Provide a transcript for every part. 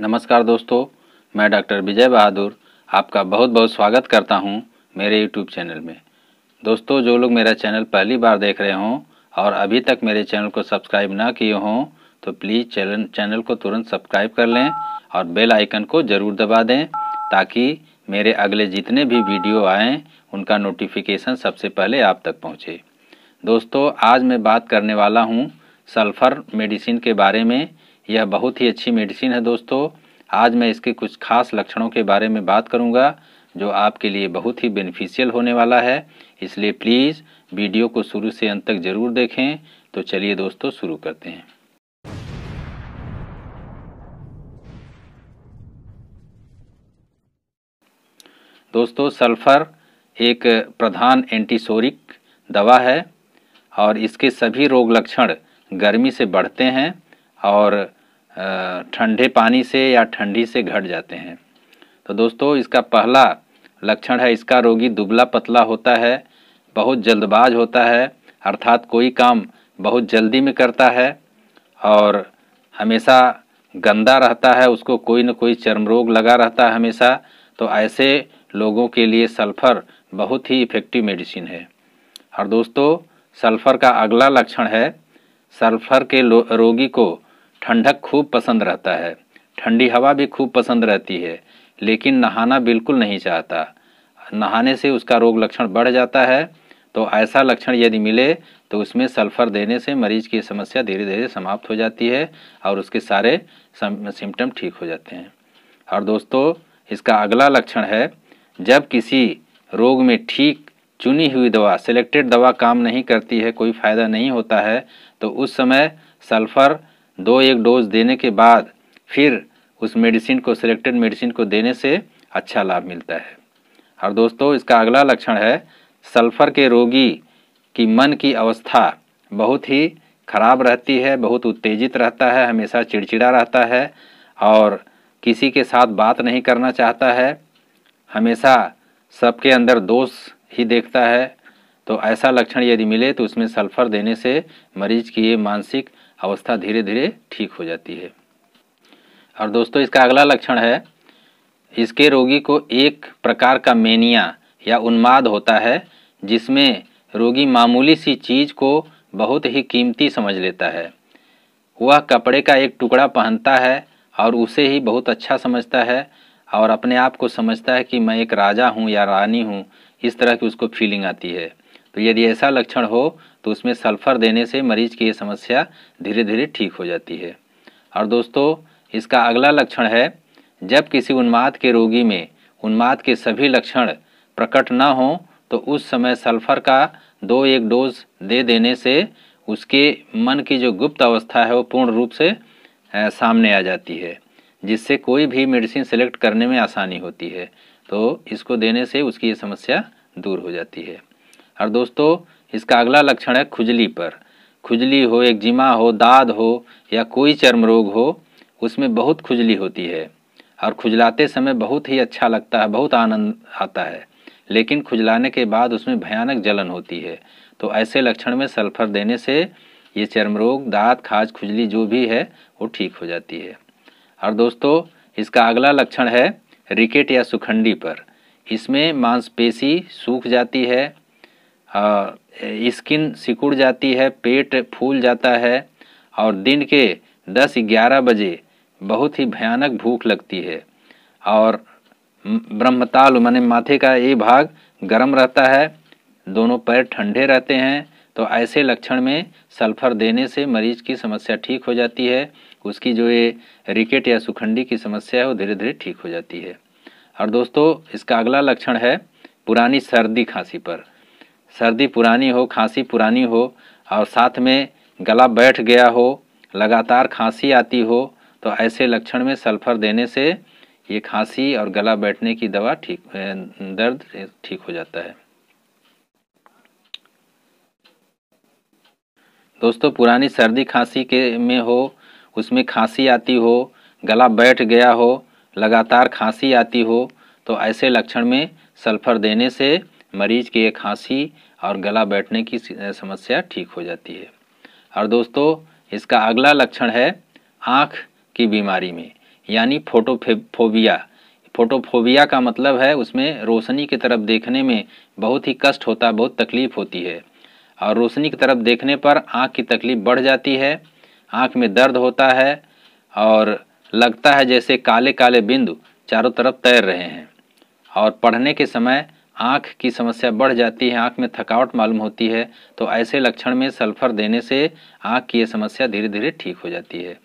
नमस्कार दोस्तों मैं डॉक्टर विजय बहादुर आपका बहुत बहुत स्वागत करता हूं मेरे यूट्यूब चैनल में दोस्तों जो लोग मेरा चैनल पहली बार देख रहे हों और अभी तक मेरे चैनल को सब्सक्राइब ना किए हों तो प्लीज़ चैनल चैनल को तुरंत सब्सक्राइब कर लें और बेल आइकन को ज़रूर दबा दें ताकि मेरे अगले जितने भी वीडियो आएँ उनका नोटिफिकेशन सबसे पहले आप तक पहुँचे दोस्तों आज मैं बात करने वाला हूँ सल्फ़र मेडिसिन के बारे में यह बहुत ही अच्छी मेडिसिन है दोस्तों आज मैं इसके कुछ खास लक्षणों के बारे में बात करूंगा जो आपके लिए बहुत ही बेनिफिशियल होने वाला है इसलिए प्लीज़ वीडियो को शुरू से अंत तक ज़रूर देखें तो चलिए दोस्तों शुरू करते हैं दोस्तों सल्फ़र एक प्रधान एंटीसोरिक दवा है और इसके सभी रोग लक्षण गर्मी से बढ़ते हैं और ठंडे पानी से या ठंडी से घट जाते हैं तो दोस्तों इसका पहला लक्षण है इसका रोगी दुबला पतला होता है बहुत जल्दबाज होता है अर्थात कोई काम बहुत जल्दी में करता है और हमेशा गंदा रहता है उसको कोई न कोई चर्म रोग लगा रहता है हमेशा तो ऐसे लोगों के लिए सल्फ़र बहुत ही इफ़ेक्टिव मेडिसिन है और दोस्तों सल्फ़र का अगला लक्षण है सल्फ़र के रोगी को ठंडक खूब पसंद रहता है ठंडी हवा भी खूब पसंद रहती है लेकिन नहाना बिल्कुल नहीं चाहता नहाने से उसका रोग लक्षण बढ़ जाता है तो ऐसा लक्षण यदि मिले तो उसमें सल्फ़र देने से मरीज की समस्या धीरे धीरे समाप्त हो जाती है और उसके सारे सिम्टम ठीक हो जाते हैं और दोस्तों इसका अगला लक्षण है जब किसी रोग में ठीक चुनी हुई दवा सिलेक्टेड दवा काम नहीं करती है कोई फ़ायदा नहीं होता है तो उस समय सल्फ़र दो एक डोज देने के बाद फिर उस मेडिसिन को सिलेक्टेड मेडिसिन को देने से अच्छा लाभ मिलता है और दोस्तों इसका अगला लक्षण है सल्फ़र के रोगी की मन की अवस्था बहुत ही खराब रहती है बहुत उत्तेजित रहता है हमेशा चिड़चिड़ा रहता है और किसी के साथ बात नहीं करना चाहता है हमेशा सबके अंदर दोष ही देखता है तो ऐसा लक्षण यदि मिले तो उसमें सल्फ़र देने से मरीज की ये मानसिक अवस्था धीरे धीरे ठीक हो जाती है और दोस्तों इसका अगला लक्षण है इसके रोगी को एक प्रकार का मेनिया या उन्माद होता है जिसमें रोगी मामूली सी चीज़ को बहुत ही कीमती समझ लेता है वह कपड़े का एक टुकड़ा पहनता है और उसे ही बहुत अच्छा समझता है और अपने आप को समझता है कि मैं एक राजा हूँ या रानी हूँ इस तरह की उसको फीलिंग आती है तो यदि ऐसा लक्षण हो तो उसमें सल्फ़र देने से मरीज की ये समस्या धीरे धीरे ठीक हो जाती है और दोस्तों इसका अगला लक्षण है जब किसी उन्माद के रोगी में उन्माद के सभी लक्षण प्रकट न हों तो उस समय सल्फ़र का दो एक डोज दे देने से उसके मन की जो गुप्त अवस्था है वो पूर्ण रूप से सामने आ जाती है जिससे कोई भी मेडिसिन सेलेक्ट करने में आसानी होती है तो इसको देने से उसकी ये समस्या दूर हो जाती है और दोस्तों इसका अगला लक्षण है खुजली पर खुजली हो एक जिमा हो दाद हो या कोई चर्म रोग हो उसमें बहुत खुजली होती है और खुजलाते समय बहुत ही अच्छा लगता है बहुत आनंद आता है लेकिन खुजलाने के बाद उसमें भयानक जलन होती है तो ऐसे लक्षण में सल्फर देने से ये चर्म रोग दाँत खाज खुजली जो भी है वो ठीक हो जाती है और दोस्तों इसका अगला लक्षण है रिकेट या सुखंडी पर इसमें मांसपेशी सूख जाती है और स्किन सिकुड़ जाती है पेट फूल जाता है और दिन के 10-11 बजे बहुत ही भयानक भूख लगती है और ब्रह्मताल माने माथे का ये भाग गर्म रहता है दोनों पैर ठंडे रहते हैं तो ऐसे लक्षण में सल्फर देने से मरीज की समस्या ठीक हो जाती है उसकी जो ये रिकेट या सुखंडी की समस्या है वो धीरे धीरे ठीक हो जाती है और दोस्तों इसका अगला लक्षण है पुरानी सर्दी खांसी पर सर्दी पुरानी हो खांसी पुरानी हो और साथ में गला बैठ गया हो लगातार खांसी आती हो तो ऐसे लक्षण में सल्फर देने से ये खांसी और गला बैठने की दवा ठीक दर्द ठीक हो जाता है दोस्तों पुरानी सर्दी खांसी के में हो उसमें खांसी आती हो गला बैठ गया हो लगातार खांसी आती हो तो ऐसे लक्षण में सल्फर देने से मरीज की ये खांसी और गला बैठने की समस्या ठीक हो जाती है और दोस्तों इसका अगला लक्षण है आँख की बीमारी में यानी फोटोफोबिया फोटोफोबिया का मतलब है उसमें रोशनी की तरफ देखने में बहुत ही कष्ट होता बहुत तकलीफ़ होती है और रोशनी की तरफ देखने पर आँख की तकलीफ़ बढ़ जाती है आँख में दर्द होता है और लगता है जैसे काले काले बिंदु चारों तरफ तैर रहे हैं और पढ़ने के समय आँख की समस्या बढ़ जाती है आँख में थकावट मालूम होती है तो ऐसे लक्षण में सल्फर देने से आँख की ये समस्या धीरे धीरे ठीक हो जाती है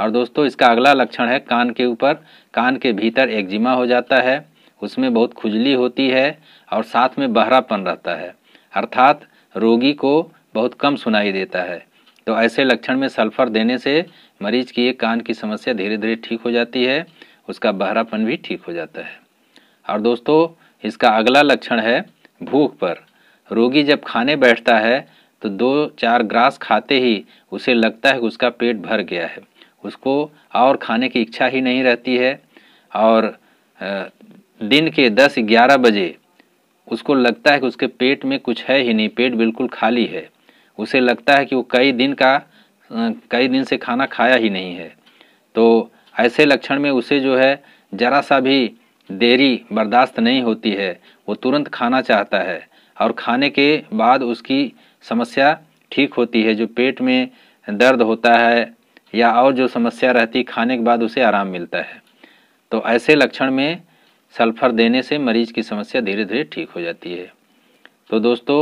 और दोस्तों इसका अगला लक्षण है कान के ऊपर कान के भीतर एक्जिमा हो जाता है उसमें बहुत खुजली होती है और साथ में बहरापन रहता है अर्थात रोगी को बहुत कम सुनाई देता है तो ऐसे लक्षण में सल्फर देने से मरीज की ये कान की समस्या धीरे धीरे ठीक हो जाती है उसका बहरापन भी ठीक हो जाता है और दोस्तों इसका अगला लक्षण है भूख पर रोगी जब खाने बैठता है तो दो चार ग्रास खाते ही उसे लगता है कि उसका पेट भर गया है उसको और खाने की इच्छा ही नहीं रहती है और दिन के दस ग्यारह बजे उसको लगता है कि उसके पेट में कुछ है ही नहीं पेट बिल्कुल खाली है उसे लगता है कि वो कई दिन का कई दिन से खाना खाया ही नहीं है तो ऐसे लक्षण में उसे जो है ज़रा सा भी देरी बर्दाश्त नहीं होती है वो तुरंत खाना चाहता है और खाने के बाद उसकी समस्या ठीक होती है जो पेट में दर्द होता है या और जो समस्या रहती खाने के बाद उसे आराम मिलता है तो ऐसे लक्षण में सल्फ़र देने से मरीज़ की समस्या धीरे धीरे ठीक हो जाती है तो दोस्तों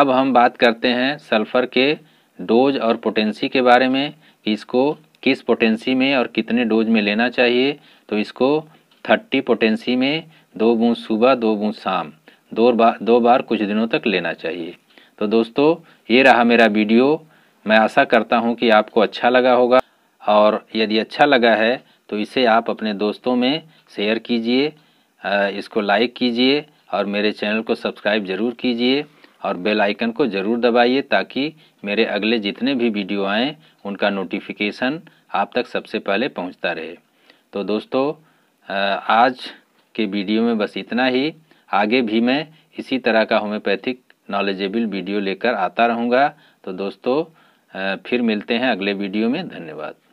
अब हम बात करते हैं सल्फ़र के डोज और पोटेंसी के बारे में कि इसको किस पोटेंसी में और कितने डोज में लेना चाहिए तो इसको थर्टी पोटेंसी में दो बूंद सुबह दो बूंद शाम दो बार दो बार कुछ दिनों तक लेना चाहिए तो दोस्तों ये रहा मेरा वीडियो मैं आशा करता हूँ कि आपको अच्छा लगा होगा और यदि अच्छा लगा है तो इसे आप अपने दोस्तों में शेयर कीजिए इसको लाइक कीजिए और मेरे चैनल को सब्सक्राइब ज़रूर कीजिए और बेल आइकन को ज़रूर दबाइए ताकि मेरे अगले जितने भी वीडियो आएँ उनका नोटिफिकेशन आप तक सबसे पहले पहुंचता रहे तो दोस्तों आज के वीडियो में बस इतना ही आगे भी मैं इसी तरह का होम्योपैथिक नॉलेजेबल वीडियो लेकर आता रहूँगा तो दोस्तों फिर मिलते हैं अगले वीडियो में धन्यवाद